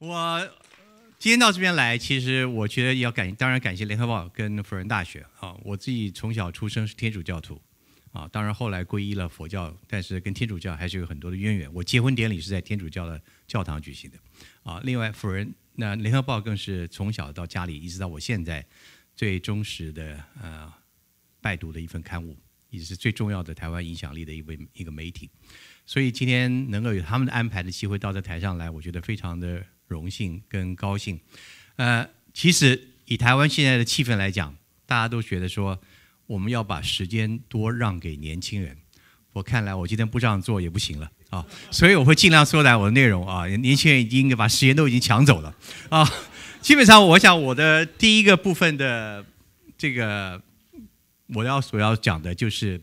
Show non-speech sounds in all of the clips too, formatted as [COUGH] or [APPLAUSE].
我今天到这边来，其实我觉得要感，当然感谢《联合报》跟辅仁大学啊。我自己从小出生是天主教徒，啊，当然后来皈依了佛教，但是跟天主教还是有很多的渊源。我结婚典礼是在天主教的教堂举行的，啊，另外辅仁那《联合报》更是从小到家里一直到我现在最忠实的呃拜读的一份刊物，也是最重要的台湾影响力的一位一个媒体。所以今天能够有他们的安排的机会到这台上来，我觉得非常的。荣幸跟高兴，呃，其实以台湾现在的气氛来讲，大家都觉得说我们要把时间多让给年轻人。我看来，我今天不这样做也不行了啊，所以我会尽量缩短我的内容啊。年轻人已经把时间都已经抢走了啊。基本上，我想我的第一个部分的这个我要所要讲的就是，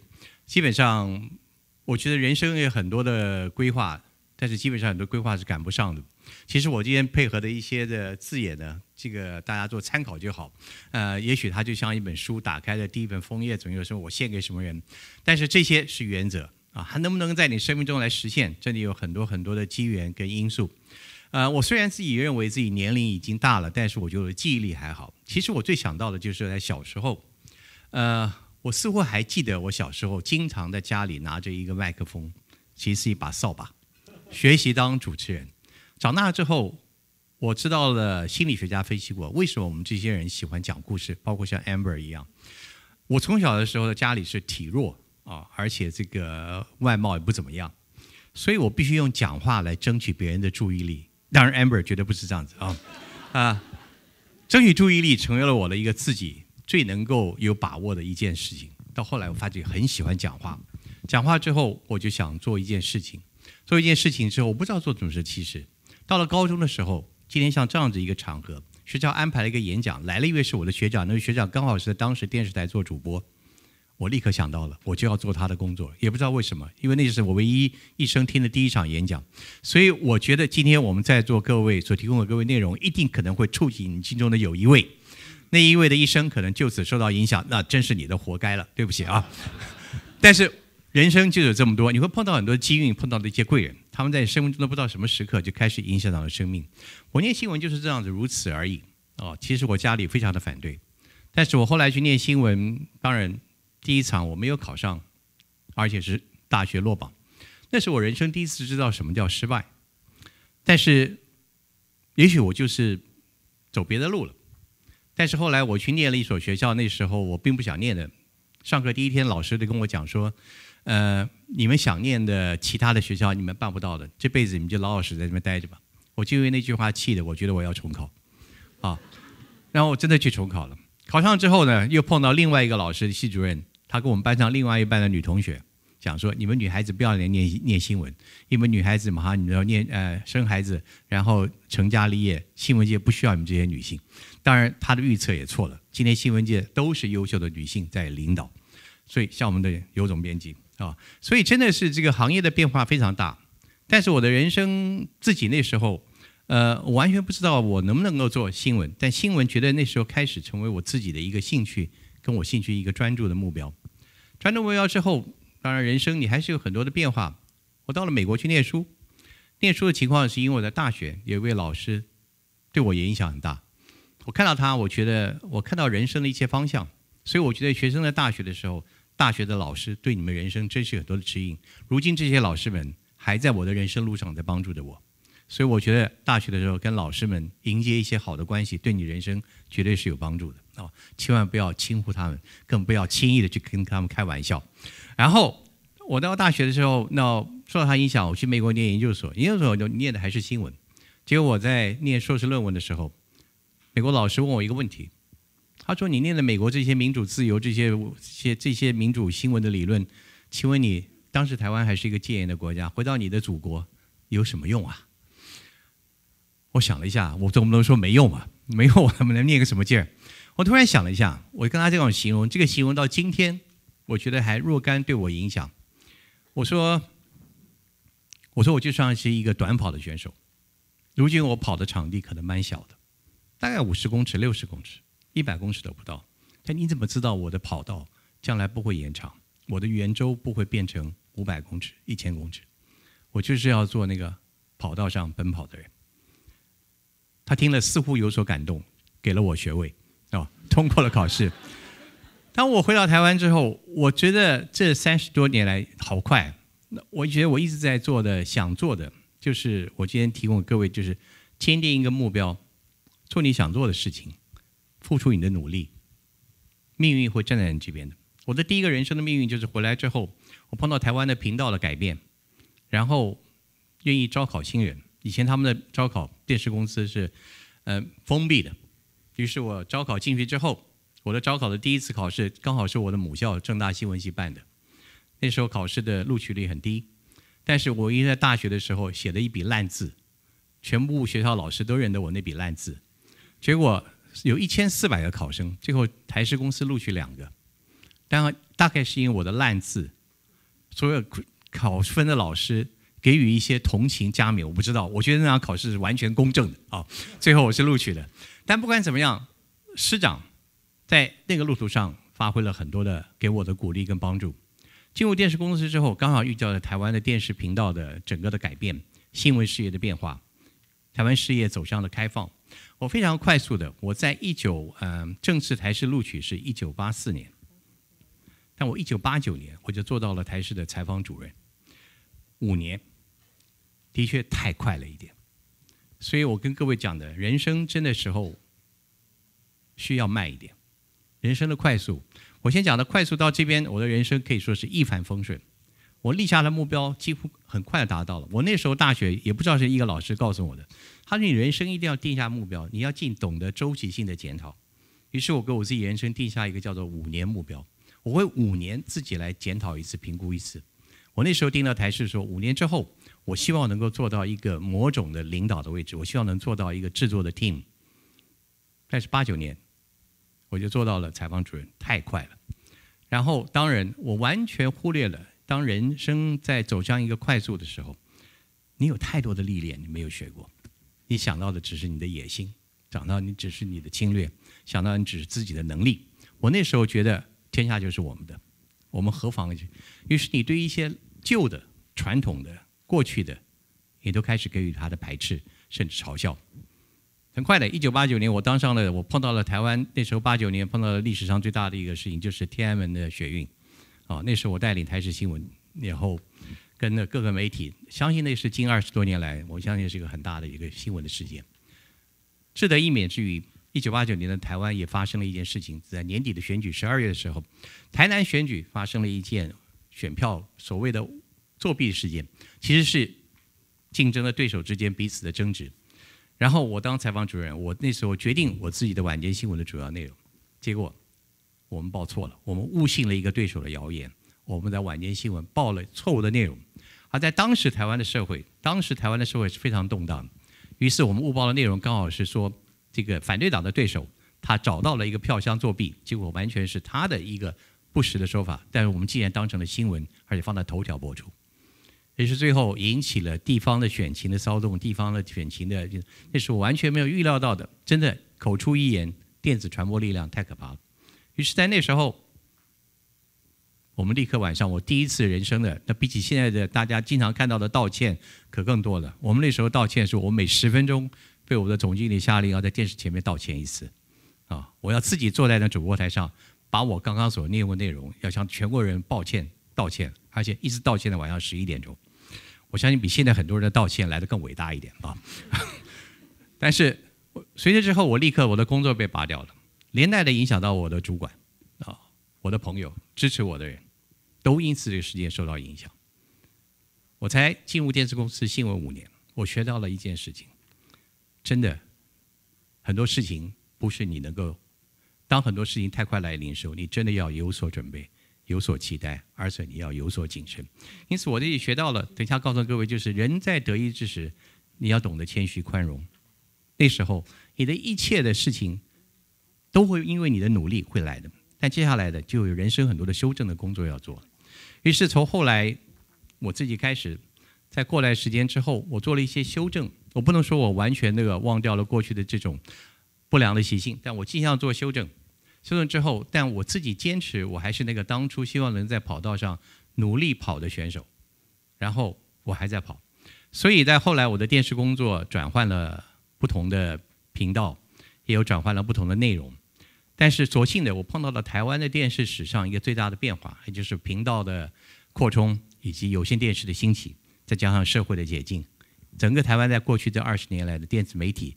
基本上我觉得人生有很多的规划。但是基本上很多规划是赶不上的。其实我今天配合的一些的字眼呢，这个大家做参考就好。呃，也许它就像一本书打开的第一本封页，总有什么我献给什么人。但是这些是原则啊，还能不能在你生命中来实现？这里有很多很多的机缘跟因素。呃，我虽然自己认为自己年龄已经大了，但是我觉得记忆力还好。其实我最想到的就是在小时候，呃，我似乎还记得我小时候经常在家里拿着一个麦克风，其实是一把扫把。学习当主持人，长大之后，我知道了心理学家分析过为什么我们这些人喜欢讲故事，包括像 Amber 一样。我从小的时候，的家里是体弱啊，而且这个外貌也不怎么样，所以我必须用讲话来争取别人的注意力。当然，Amber 绝对不是这样子啊啊！争取注意力成为了我的一个自己最能够有把握的一件事情。到后来，我发觉很喜欢讲话，讲话之后，我就想做一件事情。做一件事情之后，我不知道做怎么是其实，到了高中的时候，今天像这样子一个场合，学校安排了一个演讲，来了一位是我的学长，那位学长刚好是在当时电视台做主播，我立刻想到了，我就要做他的工作，也不知道为什么，因为那是我唯一一生听的第一场演讲，所以我觉得今天我们在座各位所提供的各位内容，一定可能会触及你心中的有一位，那一位的一生可能就此受到影响，那真是你的活该了，对不起啊。[LAUGHS] 但是。人生就有这么多，你会碰到很多机遇，碰到的一些贵人，他们在生命中都不知道什么时刻就开始影响到了生命。我念新闻就是这样子，如此而已。哦，其实我家里非常的反对，但是我后来去念新闻，当然第一场我没有考上，而且是大学落榜，那是我人生第一次知道什么叫失败。但是，也许我就是走别的路了。但是后来我去念了一所学校，那时候我并不想念的。上课第一天，老师就跟我讲说。呃，你们想念的其他的学校，你们办不到的，这辈子你们就老老实实在这边待着吧。我就因为那句话气的，我觉得我要重考。好，然后我真的去重考了。考上之后呢，又碰到另外一个老师系主任，他跟我们班上另外一班的女同学讲说：“你们女孩子不要来念念新闻，因为女孩子马上你要念呃生孩子，然后成家立业，新闻界不需要你们这些女性。”当然，他的预测也错了。今天新闻界都是优秀的女性在领导，所以像我们的尤总编辑。啊，所以真的是这个行业的变化非常大，但是我的人生自己那时候，呃，我完全不知道我能不能够做新闻。但新闻觉得那时候开始成为我自己的一个兴趣，跟我兴趣一个专注的目标。专注目标之后，当然人生你还是有很多的变化。我到了美国去念书，念书的情况是因为我在大学有一位老师对我影响很大。我看到他，我觉得我看到人生的一些方向。所以我觉得学生在大学的时候。大学的老师对你们人生真是很多的指引。如今这些老师们还在我的人生路上在帮助着我，所以我觉得大学的时候跟老师们迎接一些好的关系，对你人生绝对是有帮助的啊！千万不要轻忽他们，更不要轻易的去跟他们开玩笑。然后我到大学的时候，那受到他影响，我去美国念研究所，研究所就念的还是新闻。结果我在念硕士论文的时候，美国老师问我一个问题。他说：“你念了美国这些民主自由这些、些这些民主新闻的理论，请问你当时台湾还是一个戒严的国家，回到你的祖国有什么用啊？”我想了一下，我总不能说没用吧？[LAUGHS] 没用，我不能念个什么劲儿？我突然想了一下，我跟他这种形容，这个形容到今天，我觉得还若干对我影响。我说：“我说，我就算是一个短跑的选手，如今我跑的场地可能蛮小的，大概五十公尺、六十公尺。”一百公尺都不到，但你怎么知道我的跑道将来不会延长？我的圆周不会变成五百公尺、一千公尺？我就是要做那个跑道上奔跑的人。他听了似乎有所感动，给了我学位，哦，通过了考试。当我回到台湾之后，我觉得这三十多年来好快。那我觉得我一直在做的、想做的，就是我今天提供各位，就是坚定一个目标，做你想做的事情。付出你的努力，命运会站在你这边的。我的第一个人生的命运就是回来之后，我碰到台湾的频道的改变，然后愿意招考新人。以前他们的招考电视公司是，呃，封闭的。于是我招考进去之后，我的招考的第一次考试刚好是我的母校正大新闻系办的。那时候考试的录取率很低，但是我因为在大学的时候写了一笔烂字，全部学校老师都认得我那笔烂字，结果。有一千四百个考生，最后台师公司录取两个，但大概是因为我的烂字，所有考分的老师给予一些同情加冕。我不知道，我觉得那场考试是完全公正的啊。最后我是录取的，但不管怎么样，师长在那个路途上发挥了很多的给我的鼓励跟帮助。进入电视公司之后，刚好遇到了台湾的电视频道的整个的改变，新闻事业的变化，台湾事业走向了开放。我非常快速的，我在一九嗯正式台视录取是一九八四年，但我一九八九年我就做到了台视的采访主任，五年，的确太快了一点，所以我跟各位讲的，人生真的时候需要慢一点，人生的快速，我先讲的快速到这边，我的人生可以说是一帆风顺。我立下的目标几乎很快达到了。我那时候大学也不知道是一个老师告诉我的，他说：“你人生一定要定下目标，你要尽懂得周期性的检讨。”于是，我给我自己人生定下一个叫做五年目标，我会五年自己来检讨一次、评估一次。我那时候定到台是说，五年之后，我希望能够做到一个某种的领导的位置，我希望能做到一个制作的 team。但是八九年，我就做到了采访主任，太快了。然后，当然，我完全忽略了。当人生在走向一个快速的时候，你有太多的历练你没有学过，你想到的只是你的野心，想到你只是你的侵略，想到你只是自己的能力。我那时候觉得天下就是我们的，我们何妨？于是你对一些旧的、传统的、过去的，也都开始给予他的排斥，甚至嘲笑。很快的，一九八九年，我当上了，我碰到了台湾那时候八九年碰到了历史上最大的一个事情，就是天安门的血运。啊，那时候我带领台视新闻，然后跟那各个媒体，相信那是近二十多年来，我相信是一个很大的一个新闻的事件。志得一免之余，一九八九年的台湾也发生了一件事情，在年底的选举十二月的时候，台南选举发生了一件选票所谓的作弊事件，其实是竞争的对手之间彼此的争执。然后我当采访主任，我那时候决定我自己的晚间新闻的主要内容，结果。我们报错了，我们误信了一个对手的谣言。我们在晚间新闻报了错误的内容，而在当时台湾的社会，当时台湾的社会是非常动荡的。于是我们误报的内容刚好是说，这个反对党的对手他找到了一个票箱作弊，结果完全是他的一个不实的说法。但是我们既然当成了新闻，而且放在头条播出，也是最后引起了地方的选情的骚动，地方的选情的，那是我完全没有预料到的。真的，口出一言，电子传播力量太可怕了。于是在那时候，我们立刻晚上，我第一次人生的那比起现在的大家经常看到的道歉可更多了。我们那时候道歉是，我每十分钟被我的总经理下令要在电视前面道歉一次，啊，我要自己坐在那主播台上，把我刚刚所念过内容要向全国人抱歉道歉，而且一直道歉到晚上十一点钟。我相信比现在很多人的道歉来的更伟大一点啊。[LAUGHS] 但是，随着之后，我立刻我的工作被拔掉了。连带的影响到我的主管，啊，我的朋友、支持我的人，都因此这个事件受到影响。我才进入电视公司新闻五年，我学到了一件事情，真的，很多事情不是你能够。当很多事情太快来临时，候，你真的要有所准备，有所期待，而且你要有所谨慎。因此，我这里学到了，等一下告诉各位，就是人在得意之时，你要懂得谦虚宽容。那时候，你的一切的事情。都会因为你的努力会来的，但接下来的就有人生很多的修正的工作要做。于是从后来我自己开始，在过来时间之后，我做了一些修正。我不能说我完全那个忘掉了过去的这种不良的习性，但我尽量做修正。修正之后，但我自己坚持，我还是那个当初希望能在跑道上努力跑的选手。然后我还在跑，所以在后来我的电视工作转换了不同的频道，也有转换了不同的内容。但是，所幸的，我碰到了台湾的电视史上一个最大的变化，也就是频道的扩充以及有线电视的兴起，再加上社会的解禁，整个台湾在过去这二十年来的电子媒体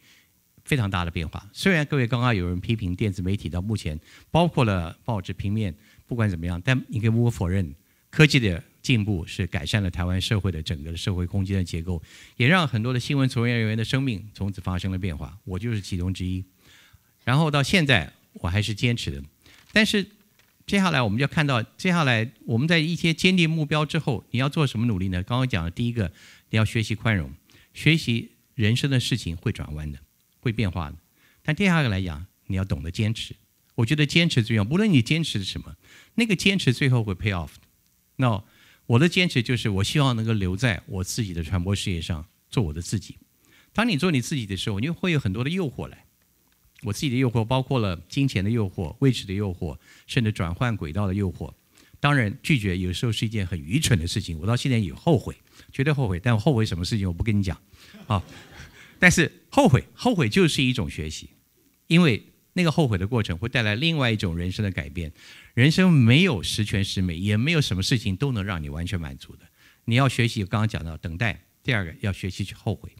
非常大的变化。虽然各位刚刚有人批评电子媒体到目前包括了报纸、平面，不管怎么样，但你可以无可否认，科技的进步是改善了台湾社会的整个的社会空间的结构，也让很多的新闻从业人员的生命从此发生了变化。我就是其中之一。然后到现在。我还是坚持的，但是接下来我们就看到，接下来我们在一些坚定目标之后，你要做什么努力呢？刚刚讲的第一个，你要学习宽容，学习人生的事情会转弯的，会变化的。但第二个来讲，你要懂得坚持。我觉得坚持最重要，无论你坚持什么，那个坚持最后会 pay off 那我的坚持就是，我希望能够留在我自己的传播事业上，做我的自己。当你做你自己的时候，你会有很多的诱惑来。我自己的诱惑包括了金钱的诱惑、位置的诱惑，甚至转换轨道的诱惑。当然，拒绝有时候是一件很愚蠢的事情，我到现在也后悔，绝对后悔。但我后悔什么事情，我不跟你讲，啊。但是后悔，后悔就是一种学习，因为那个后悔的过程会带来另外一种人生的改变。人生没有十全十美，也没有什么事情都能让你完全满足的。你要学习刚刚讲到等待，第二个要学习去后悔，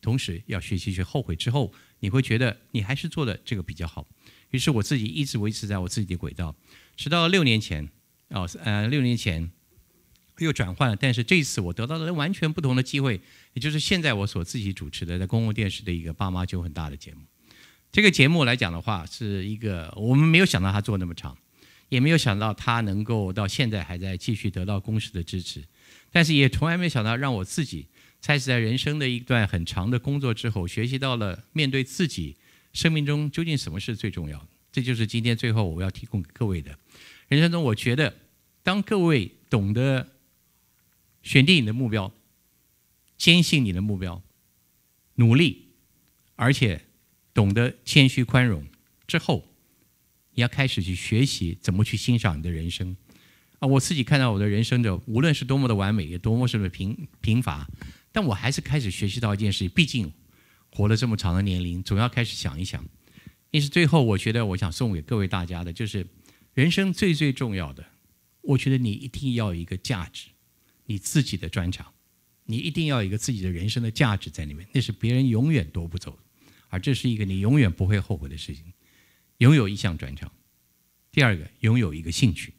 同时要学习去后悔之后。你会觉得你还是做的这个比较好，于是我自己一直维持在我自己的轨道，直到六年前，哦，呃，六年前又转换了。但是这一次我得到了完全不同的机会，也就是现在我所自己主持的在公共电视的一个《爸妈就很大》的节目。这个节目来讲的话，是一个我们没有想到它做那么长，也没有想到它能够到现在还在继续得到公司的支持，但是也从来没想到让我自己。开始在人生的一段很长的工作之后，学习到了面对自己生命中究竟什么是最重要的。这就是今天最后我要提供给各位的。人生中，我觉得当各位懂得选定你的目标，坚信你的目标，努力，而且懂得谦虚宽容之后，你要开始去学习怎么去欣赏你的人生。啊，我自己看到我的人生，的，无论是多么的完美，也多么是么贫贫乏。但我还是开始学习到一件事情，毕竟活了这么长的年龄，总要开始想一想。也是最后，我觉得我想送给各位大家的，就是人生最最重要的，我觉得你一定要有一个价值，你自己的专长，你一定要有一个自己的人生的价值在里面，那是别人永远夺不走的，而这是一个你永远不会后悔的事情。拥有一项专长，第二个，拥有一个兴趣。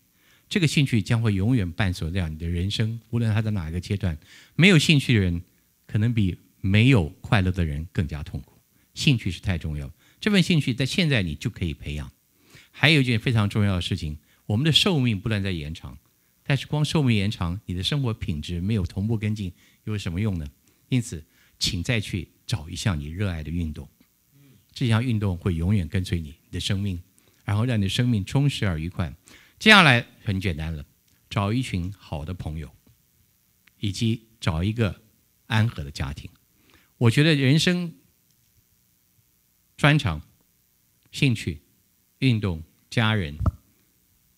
这个兴趣将会永远伴随在你的人生，无论他在哪一个阶段。没有兴趣的人，可能比没有快乐的人更加痛苦。兴趣是太重要这份兴趣在现在你就可以培养。还有一件非常重要的事情，我们的寿命不断在延长，但是光寿命延长，你的生活品质没有同步跟进，又有什么用呢？因此，请再去找一项你热爱的运动，这项运动会永远跟随你你的生命，然后让你的生命充实而愉快。接下来很简单了，找一群好的朋友，以及找一个安和的家庭。我觉得人生、专长、兴趣、运动、家人、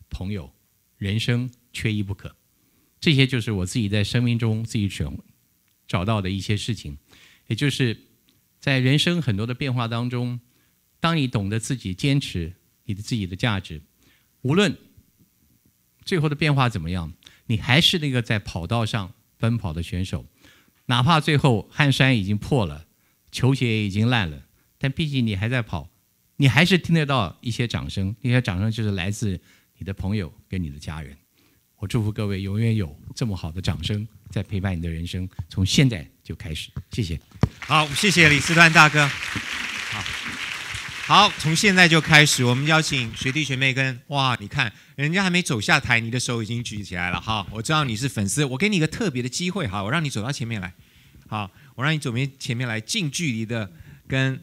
朋友、人生缺一不可。这些就是我自己在生命中自己选找到的一些事情。也就是在人生很多的变化当中，当你懂得自己坚持你的自己的价值，无论。最后的变化怎么样？你还是那个在跑道上奔跑的选手，哪怕最后汗衫已经破了，球鞋已经烂了，但毕竟你还在跑，你还是听得到一些掌声。那些掌声就是来自你的朋友跟你的家人。我祝福各位永远有这么好的掌声在陪伴你的人生，从现在就开始。谢谢。好，谢谢李思团大哥。好，从现在就开始，我们邀请学弟学妹跟哇，你看人家还没走下台，你的手已经举起来了哈。我知道你是粉丝，我给你一个特别的机会哈，我让你走到前面来，好，我让你走面前面来，近距离的跟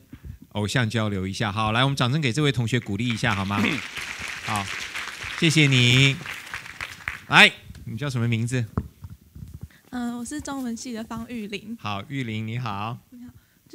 偶像交流一下。好，来，我们掌声给这位同学鼓励一下好吗？[CLEARS THROAT] 好，谢谢你。来，你叫什么名字？嗯，我是中文系的方玉玲。好，玉玲你好。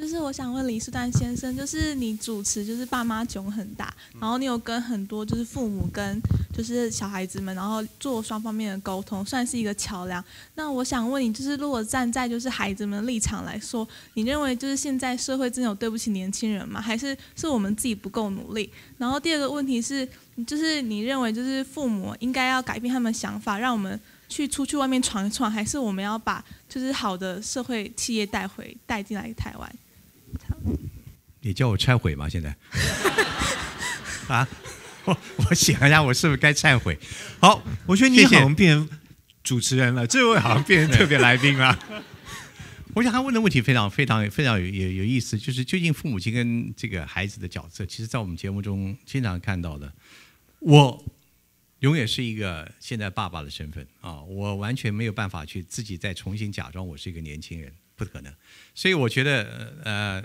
就是我想问李树丹先生，就是你主持，就是爸妈囧很大，然后你有跟很多就是父母跟就是小孩子们，然后做双方面的沟通，算是一个桥梁。那我想问你，就是如果站在就是孩子们立场来说，你认为就是现在社会真的有对不起年轻人吗？还是是我们自己不够努力？然后第二个问题是，就是你认为就是父母应该要改变他们的想法，让我们去出去外面闯一闯，还是我们要把就是好的社会企业带回带进来台湾？你叫我忏悔吗？现在 [LAUGHS] 啊，我 [LAUGHS] 我想一下，我是不是该忏悔？好，我觉得你好，像变主持人了，这位好像变成特别来宾了。[LAUGHS] 我想他问的问题非常非常非常有有有意思，就是究竟父母亲跟这个孩子的角色，其实在我们节目中经常看到的。我永远是一个现在爸爸的身份啊，我完全没有办法去自己再重新假装我是一个年轻人。不可能，所以我觉得呃，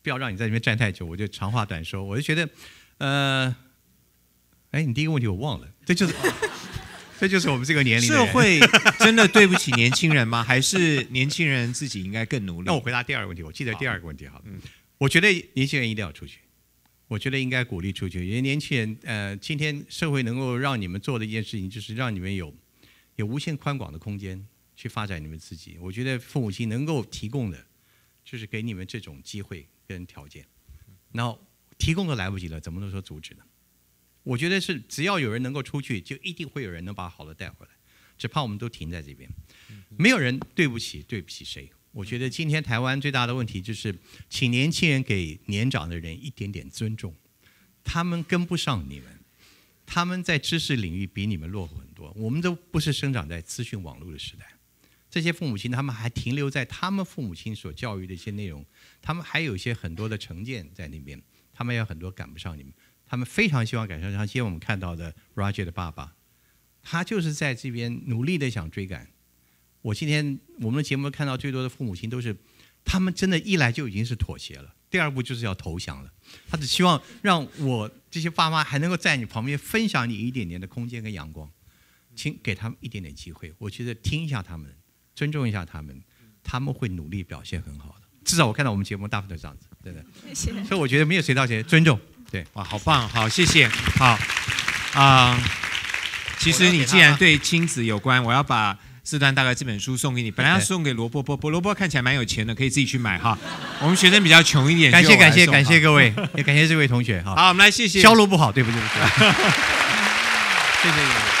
不要让你在这边站太久，我就长话短说。我就觉得，呃，哎，你第一个问题我忘了，这就是 [LAUGHS] 这就是我们这个年龄社会真的对不起年轻人吗？还是年轻人自己应该更努力？那我回答第二个问题，我记得第二个问题，好，嗯，我觉得年轻人一定要出去，我觉得应该鼓励出去，因为年轻人呃，今天社会能够让你们做的一件事情，就是让你们有有无限宽广的空间。去发展你们自己，我觉得父母亲能够提供的，就是给你们这种机会跟条件。那提供都来不及了，怎么能说阻止呢？我觉得是，只要有人能够出去，就一定会有人能把好的带回来。只怕我们都停在这边，没有人对不起对不起谁。我觉得今天台湾最大的问题就是，请年轻人给年长的人一点点尊重。他们跟不上你们，他们在知识领域比你们落后很多。我们都不是生长在资讯网络的时代。这些父母亲，他们还停留在他们父母亲所教育的一些内容，他们还有一些很多的成见在那边，他们也有很多赶不上你们，他们非常希望赶上。像今天我们看到的 Raj 的爸爸，他就是在这边努力的想追赶。我今天我们的节目看到最多的父母亲都是，他们真的一来就已经是妥协了，第二步就是要投降了。他只希望让我这些爸妈还能够在你旁边分享你一点点的空间跟阳光，请给他们一点点机会。我觉得听一下他们。尊重一下他们，他们会努力表现很好的。至少我看到我们节目大部分都这样子，对的。谢谢。所以我觉得没有谁道歉，尊重。对，哇，好棒，好，谢谢，[LAUGHS] 好。啊，其实你既然对亲子有关，我要把四段大概这本书送给你。本来要送给萝卜伯，萝卜伯看起来蛮有钱的，可以自己去买哈。我们学生比较穷一点。感谢感谢感谢各位，也感谢这位同学哈。好，我们来谢谢。销路不好，对不对？[LAUGHS] 谢谢。